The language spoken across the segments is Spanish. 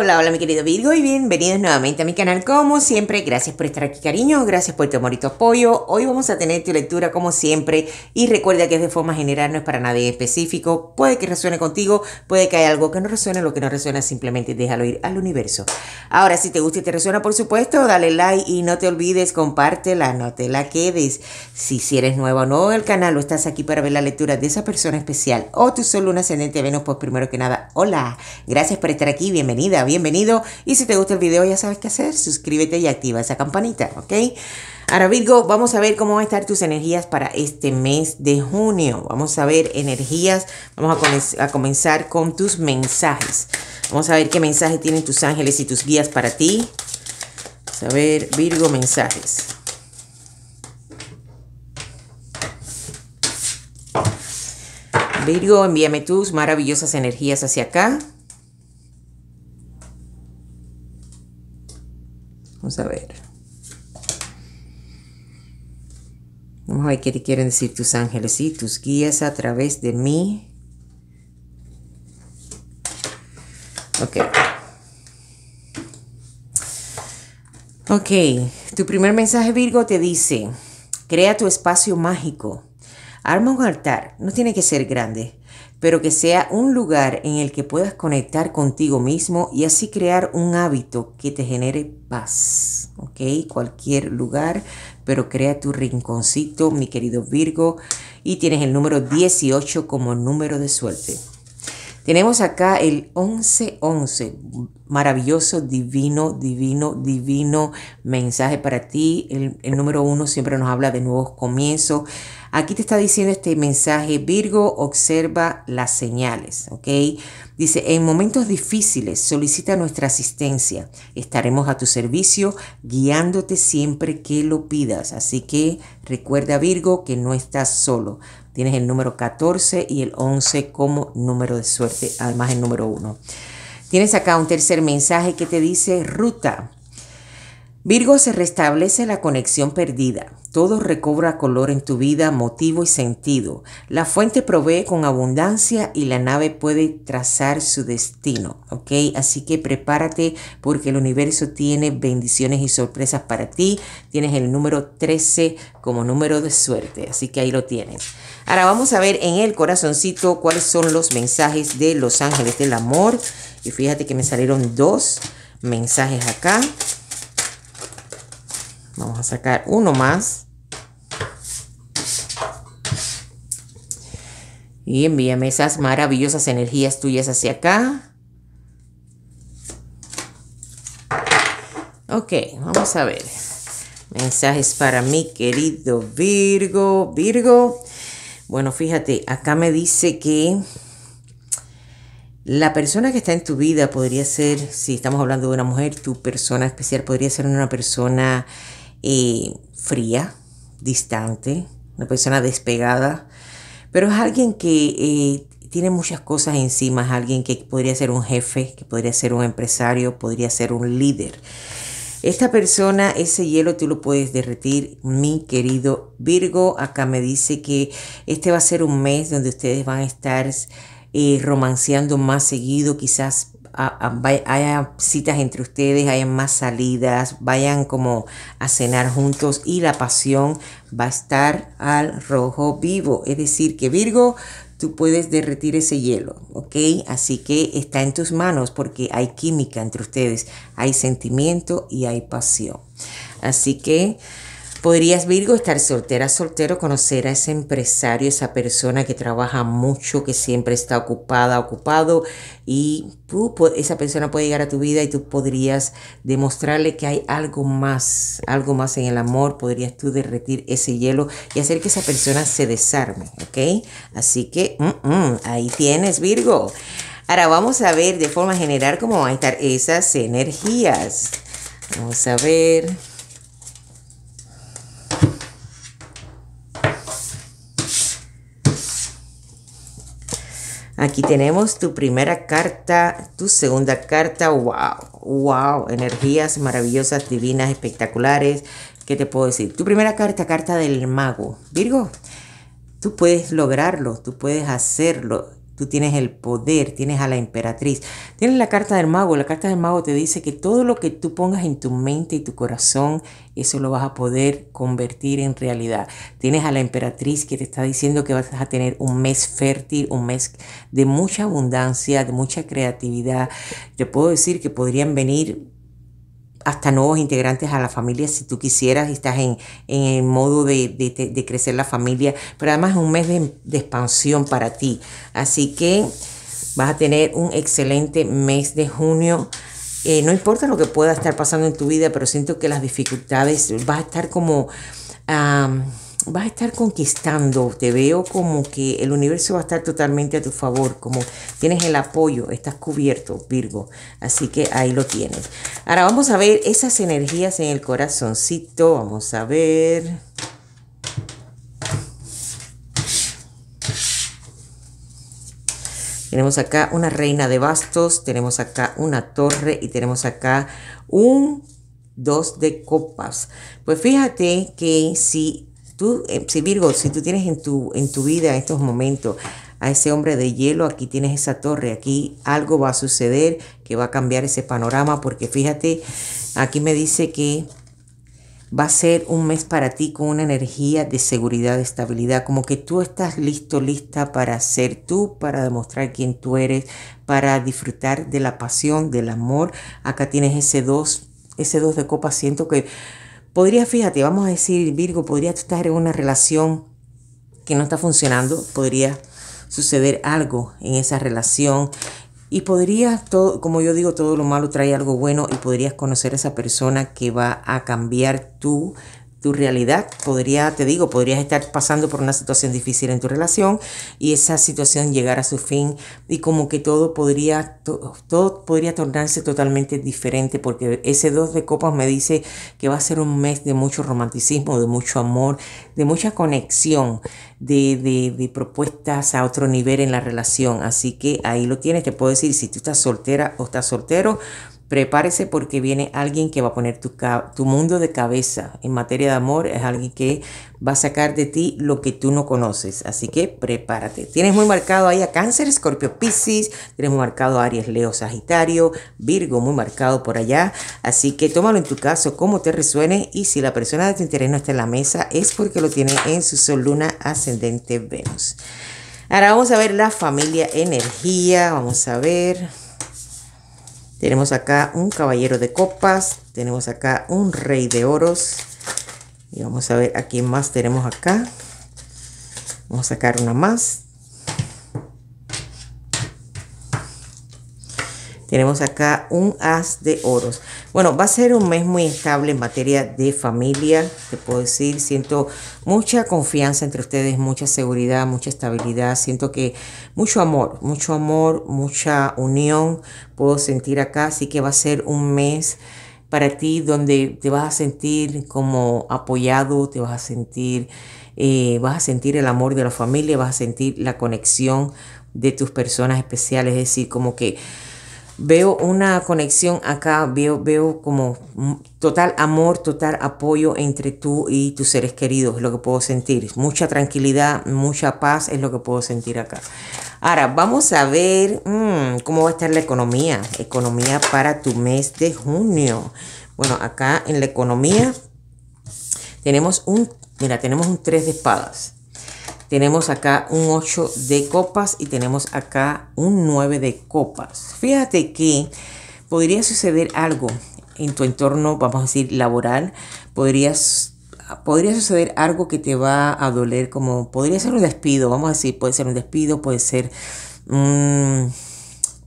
Hola, hola mi querido Virgo y bienvenidos nuevamente a mi canal como siempre, gracias por estar aquí cariño, gracias por tu amor y tu apoyo, hoy vamos a tener tu lectura como siempre y recuerda que es de forma general, no es para nadie específico, puede que resuene contigo, puede que haya algo que no resuene, lo que no resuena simplemente déjalo ir al universo. Ahora si te gusta y te resuena por supuesto, dale like y no te olvides, compártela, no te la quedes, si, si eres nuevo o no en el canal o estás aquí para ver la lectura de esa persona especial o tu solo un ascendente, Venus, pues primero que nada, hola, gracias por estar aquí, bienvenida bienvenido. Y si te gusta el video, ya sabes qué hacer. Suscríbete y activa esa campanita, ¿ok? Ahora Virgo, vamos a ver cómo van a estar tus energías para este mes de junio. Vamos a ver energías, vamos a, comenzar con tus mensajes. Vamos a ver qué mensaje tienen tus ángeles y tus guías para ti. Vamos a ver, Virgo, mensajes. Virgo, envíame tus maravillosas energías hacia acá. qué te quieren decir tus ángeles y tus guías a través de mí. Ok. Ok, tu primer mensaje Virgo te dice, crea tu espacio mágico. Arma un altar, no tiene que ser grande, pero que sea un lugar en el que puedas conectar contigo mismo y así crear un hábito que te genere paz. ¿ok? Cualquier lugar, pero crea tu rinconcito, mi querido Virgo. Y tienes el número 18 como número de suerte. Tenemos acá el 1111 maravilloso, divino, divino, divino mensaje para ti. El, número uno siempre nos habla de nuevos comienzos. Aquí te está diciendo este mensaje, Virgo, observa las señales, ¿ok? Dice, en momentos difíciles solicita nuestra asistencia. Estaremos a tu servicio, guiándote siempre que lo pidas. Así que recuerda, Virgo, que no estás solo. Tienes el número 14 y el 11 como número de suerte, además el número uno. Tienes acá un tercer mensaje que te dice ruta. Virgo se restablece la conexión perdida. Todo recobra color en tu vida, motivo y sentido. La fuente provee con abundancia y la nave puede trazar su destino. ¿Ok? Así que prepárate porque el universo tiene bendiciones y sorpresas para ti. Tienes el número 13 como número de suerte. Así que ahí lo tienes. Ahora vamos a ver en el corazoncito cuáles son los mensajes de los ángeles del amor. Y fíjate que me salieron dos mensajes acá. Vamos a sacar uno más. Y envíame esas maravillosas energías tuyas hacia acá. Ok, vamos a ver. Mensajes para mi querido Virgo. Virgo, bueno, fíjate, acá me dice que la persona que está en tu vida podría ser, si estamos hablando de una mujer, tu persona especial podría ser una persona eh, fría, distante, una persona despegada, pero es alguien que eh, tiene muchas cosas encima, es alguien que podría ser un jefe, que podría ser un empresario, podría ser un líder. Esta persona, ese hielo tú lo puedes derretir, mi querido Virgo. Acá me dice que este va a ser un mes donde ustedes van a estar eh, romanceando más seguido, quizás hay haya citas entre ustedes, hay más salidas, vayan como a cenar juntos y la pasión va a estar al rojo vivo. Es decir, que Virgo, tú puedes derretir ese hielo, ¿ok? Así que está en tus manos porque hay química entre ustedes, hay sentimiento y hay pasión. Así que Podrías, Virgo, estar soltera, soltero, conocer a ese empresario, esa persona que trabaja mucho, que siempre está ocupada, ocupado, y esa persona puede llegar a tu vida y tú podrías demostrarle que hay algo más, algo más en el amor, podrías tú derretir ese hielo y hacer que esa persona se desarme, ¿ok? Así que ahí tienes, Virgo. Ahora vamos a ver de forma general cómo van a estar esas energías. Vamos a ver. Aquí tenemos tu primera carta, tu segunda carta. Wow, wow, energías maravillosas, divinas, espectaculares. ¿Qué te puedo decir? Tu primera carta, carta del mago. Virgo, tú puedes lograrlo, tú puedes hacerlo. Tú tienes el poder, tienes a la emperatriz. Tienes la carta del mago. La carta del mago te dice que todo lo que tú pongas en tu mente y tu corazón, eso lo vas a poder convertir en realidad. Tienes a la emperatriz que te está diciendo que vas a tener un mes fértil, un mes de mucha abundancia, de mucha creatividad. Te puedo decir que podrían venir hasta nuevos integrantes a la familia si tú quisieras y estás en, el modo de, crecer la familia, pero además es un mes de, expansión para ti. Así que vas a tener un excelente mes de junio. Eh, no importa lo que pueda estar pasando en tu vida, pero siento que las dificultades vas a estar como vas a estar conquistando, te veo como que el universo va a estar totalmente a tu favor, como tienes el apoyo, estás cubierto, Virgo, así que ahí lo tienes. Ahora vamos a ver esas energías en el corazoncito, vamos a ver... Tenemos acá una reina de bastos, tenemos acá una torre y tenemos acá un dos de copas. Pues fíjate que si eh, si Virgo, si tú tienes en tu, en tu vida en estos momentos a ese hombre de hielo, aquí tienes esa torre, aquí algo va a suceder que va a cambiar ese panorama, porque fíjate, aquí me dice que va a ser un mes para ti con una energía de seguridad, de estabilidad, como que tú estás listo, lista para ser tú, para demostrar quién tú eres, para disfrutar de la pasión, del amor. Acá tienes ese 2 ese dos de copa, siento que Podría, fíjate, vamos a decir, Virgo, podría estar en una relación que no está funcionando, podría suceder algo en esa relación y podrías, todo, como yo digo, todo lo malo trae algo bueno y podrías conocer a esa persona que va a cambiar tu tu realidad. Podría, te digo, podrías estar pasando por una situación difícil en tu relación y esa situación llegar a su fin y como que todo podría, todo podría tornarse totalmente diferente porque ese dos de copas me dice que va a ser un mes de mucho romanticismo, de mucho amor, de mucha conexión, de, de propuestas a otro nivel en la relación. Así que ahí lo tienes, te puedo decir, si tú estás soltera o estás soltero, prepárese porque viene alguien que va a poner tu, mundo de cabeza en materia de amor, es alguien que va a sacar de ti lo que tú no conoces, así que prepárate. Tienes muy marcado ahí a Cáncer, Escorpio, Piscis, tienes muy marcado a Aries, Leo, Sagitario, Virgo, muy marcado por allá, así que tómalo en tu caso como te resuene y si la persona de tu interés no está en la mesa es porque lo tiene en su sol luna ascendente Venus. Ahora vamos a ver la familia energía, vamos a ver tenemos acá un caballero de copas, tenemos acá un rey de oros. Y vamos a ver a quién más tenemos acá. Vamos a sacar una más. Tenemos acá un as de oros. Bueno, va a ser un mes muy estable en materia de familia, te puedo decir, siento mucha confianza entre ustedes, mucha seguridad, mucha estabilidad, siento que mucho amor, mucho amor, mucha unión puedo sentir acá, así que va a ser un mes para ti donde te vas a sentir como apoyado, te vas a sentir, eh, vas a sentir el amor de la familia, vas a sentir la conexión de tus personas especiales, es decir, como que veo una conexión acá, veo, veo como total amor, total apoyo entre tú y tus seres queridos, es lo que puedo sentir. Mucha tranquilidad, mucha paz es lo que puedo sentir acá. Ahora, vamos a ver mm, cómo va a estar la economía. Economía para tu mes de junio. Bueno, acá en la economía tenemos un, mira, tenemos un 3 de espadas. Tenemos acá un 8 de copas y tenemos acá un 9 de copas. Fíjate que podría suceder algo en tu entorno, vamos a decir, laboral. Podrías, podría suceder algo que te va a doler, como podría ser un despido, vamos a decir, puede ser un despido, puede ser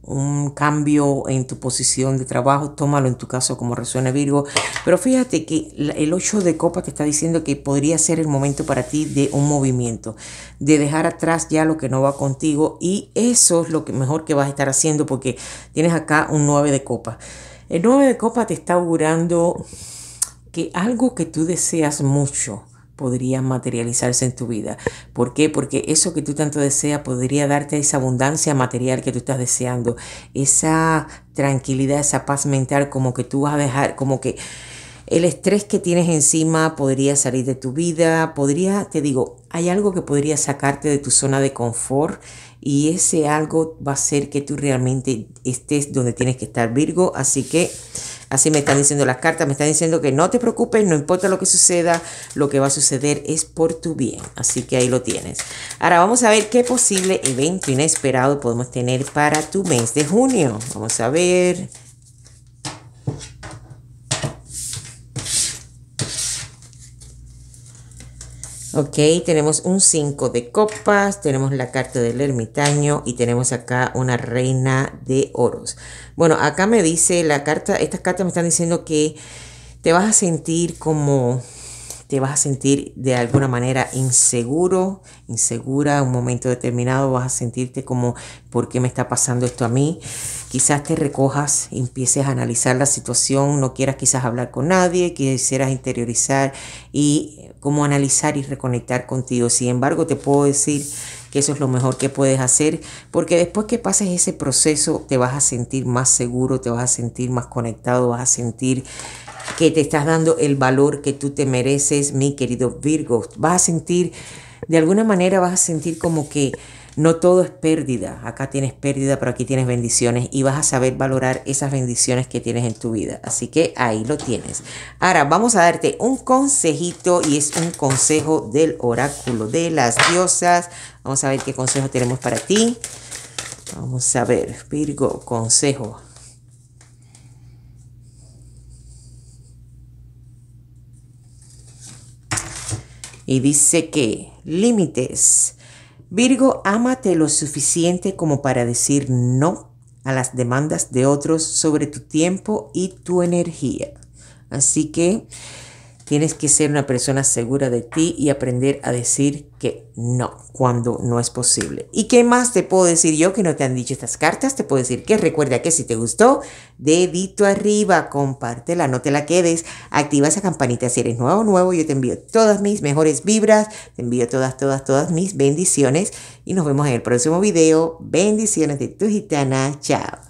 un cambio en tu posición de trabajo, tómalo en tu caso como resuena Virgo. Pero fíjate que el 8 de copa te está diciendo que podría ser el momento para ti de un movimiento, de dejar atrás ya lo que no va contigo y eso es lo que mejor que vas a estar haciendo porque tienes acá un 9 de copa. El 9 de copa te está augurando que algo que tú deseas mucho, podría materializarse en tu vida. ¿Por qué? Porque eso que tú tanto deseas podría darte esa abundancia material que tú estás deseando, esa tranquilidad, esa paz mental como que tú vas a dejar, como que el estrés que tienes encima podría salir de tu vida, podría, te digo, hay algo que podría sacarte de tu zona de confort y ese algo va a hacer que tú realmente estés donde tienes que estar, Virgo. Así que... Así me están diciendo las cartas, me están diciendo que no te preocupes, no importa lo que suceda, lo que va a suceder es por tu bien. Así que ahí lo tienes. Ahora vamos a ver qué posible evento inesperado podemos tener para tu mes de junio. Vamos a ver. Ok, tenemos un 5 de copas, tenemos la carta del ermitaño y tenemos acá una reina de oros. Bueno, acá me dice la carta, estas cartas me están diciendo que te vas a sentir como te vas a sentir de alguna manera inseguro, insegura, un momento determinado vas a sentirte como, ¿por qué me está pasando esto a mí? Quizás te recojas, empieces a analizar la situación, no quieras quizás hablar con nadie, quisieras interiorizar y como analizar y reconectar contigo. Sin embargo, te puedo decir que eso es lo mejor que puedes hacer, porque después que pases ese proceso te vas a sentir más seguro, te vas a sentir más conectado, vas a sentir que te estás dando el valor que tú te mereces, mi querido Virgo. Vas a sentir, de alguna manera vas a sentir como que no todo es pérdida. Acá tienes pérdida, pero aquí tienes bendiciones y vas a saber valorar esas bendiciones que tienes en tu vida. Así que ahí lo tienes. Ahora vamos a darte un consejito y es un consejo del oráculo de las diosas. Vamos a ver qué consejo tenemos para ti. Vamos a ver, Virgo, consejo. y dice que límites. Virgo, ámate lo suficiente como para decir no a las demandas de otros sobre tu tiempo y tu energía. Así que Tienes que ser una persona segura de ti y aprender a decir que no cuando no es posible. ¿Y qué más te puedo decir yo que no te han dicho estas cartas? Te puedo decir que recuerda que si te gustó, dedito arriba, compártela, no te la quedes, activa esa campanita si eres nuevo o nuevo, yo te envío todas mis mejores vibras, te envío todas, todas, todas mis bendiciones y nos vemos en el próximo video. Bendiciones de tu gitana, chao.